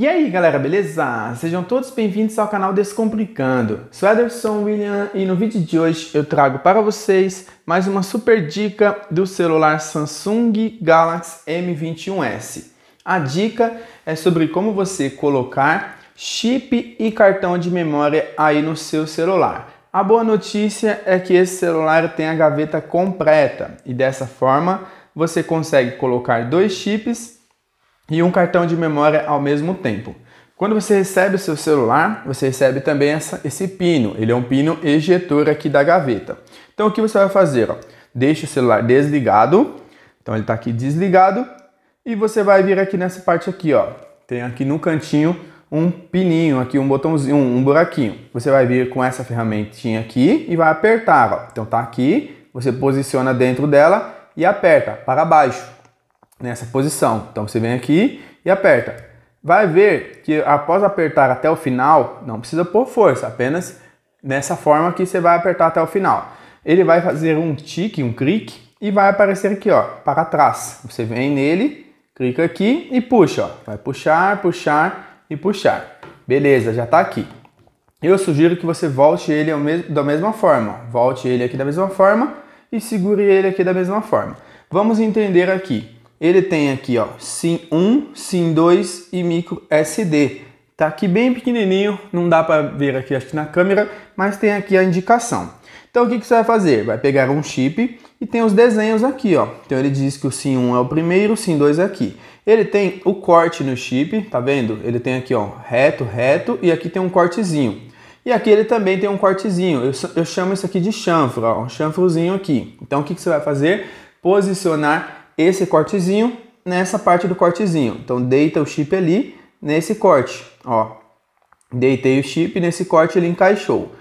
E aí galera, beleza? Sejam todos bem-vindos ao canal Descomplicando. Sou Ederson William e no vídeo de hoje eu trago para vocês mais uma super dica do celular Samsung Galaxy M21s. A dica é sobre como você colocar chip e cartão de memória aí no seu celular. A boa notícia é que esse celular tem a gaveta completa e dessa forma você consegue colocar dois chips e um cartão de memória ao mesmo tempo. Quando você recebe o seu celular, você recebe também essa, esse pino. Ele é um pino ejetor aqui da gaveta. Então o que você vai fazer? Ó? Deixa o celular desligado. Então ele está aqui desligado. E você vai vir aqui nessa parte aqui, ó. Tem aqui no cantinho um pininho aqui, um botãozinho, um, um buraquinho. Você vai vir com essa ferramentinha aqui e vai apertar. Ó. Então tá aqui, você posiciona dentro dela e aperta para baixo nessa posição. Então você vem aqui e aperta. Vai ver que após apertar até o final, não precisa pôr força, apenas nessa forma que você vai apertar até o final. Ele vai fazer um tique, um clique e vai aparecer aqui, ó, para trás. Você vem nele, clica aqui e puxa, ó. Vai puxar, puxar e puxar. Beleza, já está aqui. Eu sugiro que você volte ele da mesma forma. Volte ele aqui da mesma forma e segure ele aqui da mesma forma. Vamos entender aqui ele tem aqui, ó, SIM1, SIM2 e micro SD. Tá aqui bem pequenininho, não dá para ver aqui acho que na câmera, mas tem aqui a indicação. Então o que, que você vai fazer? Vai pegar um chip e tem os desenhos aqui, ó. Então ele diz que o SIM1 é o primeiro, o SIM2 é aqui. Ele tem o corte no chip, tá vendo? Ele tem aqui, ó, reto, reto e aqui tem um cortezinho. E aqui ele também tem um cortezinho. Eu, eu chamo isso aqui de chanfro, ó, um chanfrozinho aqui. Então o que, que você vai fazer? Posicionar esse cortezinho nessa parte do cortezinho. Então deita o chip ali nesse corte, ó. Deitei o chip nesse corte, ele encaixou.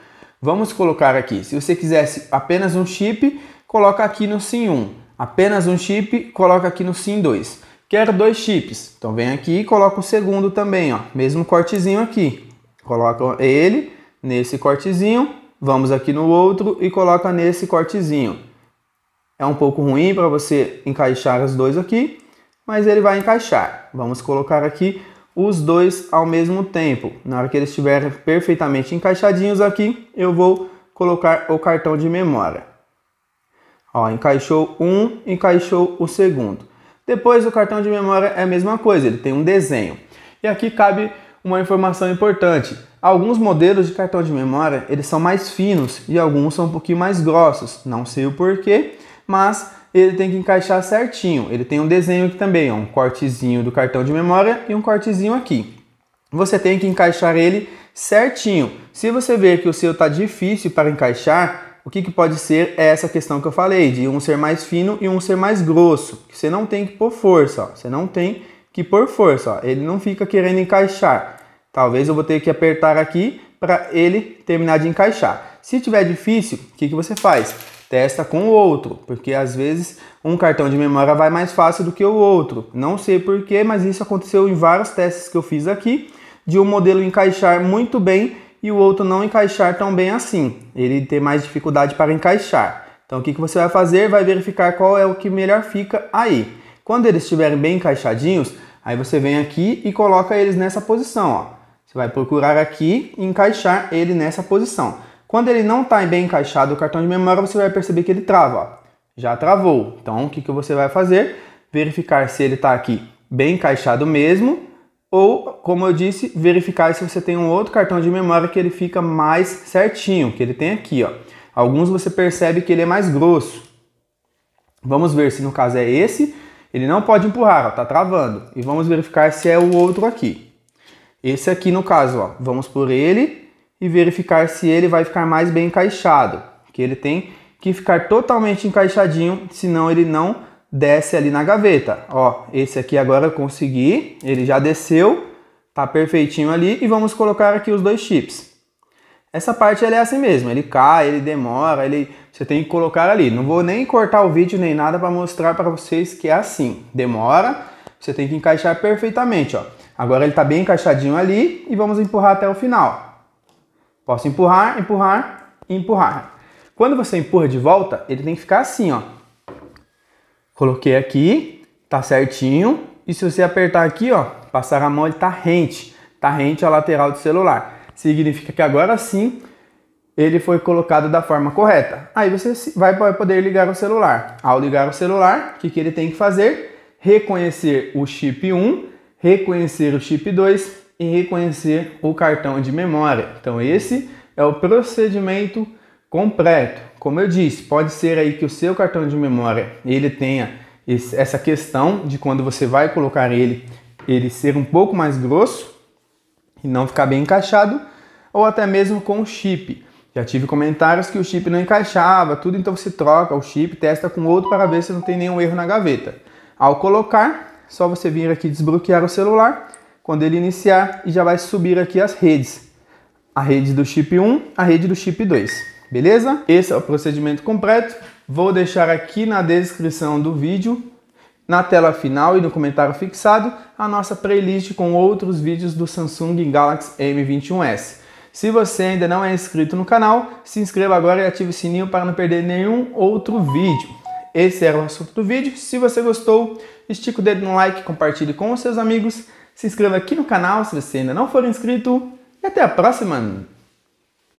Vamos colocar aqui. Se você quisesse apenas um chip, coloca aqui no SIM 1. Apenas um chip, coloca aqui no SIM 2. Quero dois chips. Então vem aqui e coloca o segundo também, ó. Mesmo cortezinho aqui. Coloca ele nesse cortezinho. Vamos aqui no outro e coloca nesse cortezinho. É um pouco ruim para você encaixar os dois aqui, mas ele vai encaixar. Vamos colocar aqui os dois ao mesmo tempo. Na hora que eles estiverem perfeitamente encaixadinhos aqui, eu vou colocar o cartão de memória. Ó, encaixou um, encaixou o segundo. Depois o cartão de memória é a mesma coisa, ele tem um desenho. E aqui cabe uma informação importante. Alguns modelos de cartão de memória, eles são mais finos e alguns são um pouquinho mais grossos. Não sei o porquê, mas ele tem que encaixar certinho. Ele tem um desenho aqui também, ó, um cortezinho do cartão de memória e um cortezinho aqui. Você tem que encaixar ele certinho. Se você ver que o seu está difícil para encaixar, o que, que pode ser é essa questão que eu falei, de um ser mais fino e um ser mais grosso. Você não tem que pôr força, ó. você não tem que pôr força, ó. ele não fica querendo encaixar. Talvez eu vou ter que apertar aqui para ele terminar de encaixar. Se tiver difícil, o que, que você faz? testa com o outro, porque às vezes um cartão de memória vai mais fácil do que o outro. Não sei porquê, mas isso aconteceu em vários testes que eu fiz aqui, de um modelo encaixar muito bem e o outro não encaixar tão bem assim. Ele ter mais dificuldade para encaixar. Então o que, você vai fazer? Vai verificar qual é o que melhor fica aí. Quando eles estiverem bem encaixadinhos, aí você vem aqui e coloca eles nessa posição. Ó. Você vai procurar aqui e encaixar ele nessa posição. Quando ele não está bem encaixado o cartão de memória, você vai perceber que ele trava. Já travou. Então, o que, que você vai fazer? Verificar se ele está aqui bem encaixado mesmo ou, como eu disse, verificar se você tem um outro cartão de memória que ele fica mais certinho, que ele tem aqui, ó. Alguns você percebe que ele é mais grosso. Vamos ver se no caso é esse, ele não pode empurrar, Está travando. E vamos verificar se é o outro aqui. Esse aqui no caso, ó, vamos por ele, e verificar se ele vai ficar mais bem encaixado, que ele tem que ficar totalmente encaixadinho, senão ele não desce ali na gaveta. Ó, esse aqui agora eu consegui, ele já desceu, tá perfeitinho ali e vamos colocar aqui os dois chips. Essa parte é assim mesmo, ele cai, ele demora, ele você tem que colocar ali. Não vou nem cortar o vídeo nem nada para mostrar para vocês que é assim. Demora, você tem que encaixar perfeitamente, ó. Agora ele está bem encaixadinho ali e vamos empurrar até o final. Posso empurrar, empurrar e empurrar. Quando você empurra de volta, ele tem que ficar assim, ó. Coloquei aqui, tá certinho. E se você apertar aqui, ó, passar a mão, ele tá rente. Tá rente à lateral do celular. Significa que agora sim ele foi colocado da forma correta. Aí você vai poder ligar o celular. Ao ligar o celular, o que, que ele tem que fazer? Reconhecer o chip 1, reconhecer o chip 2 e reconhecer o cartão de memória. Então esse é o procedimento completo. Como eu disse, pode ser aí que o seu cartão de memória ele tenha esse, essa questão de quando você vai colocar ele, ele ser um pouco mais grosso e não ficar bem encaixado, ou até mesmo com o chip. Já tive comentários que o chip não encaixava, tudo, então você troca o chip, testa com outro para ver se não tem nenhum erro na gaveta. Ao colocar, só você vir aqui desbloquear o celular quando ele iniciar e já vai subir aqui as redes. A rede do chip 1, a rede do chip 2, beleza? Esse é o procedimento completo. Vou deixar aqui na descrição do vídeo, na tela final e no comentário fixado, a nossa playlist com outros vídeos do Samsung Galaxy M21s. Se você ainda não é inscrito no canal, se inscreva agora e ative o sininho para não perder nenhum outro vídeo. Esse era o assunto do vídeo. Se você gostou, estica o dedo no like, compartilhe com os seus amigos se inscreva aqui no canal se você ainda não for inscrito e até a próxima!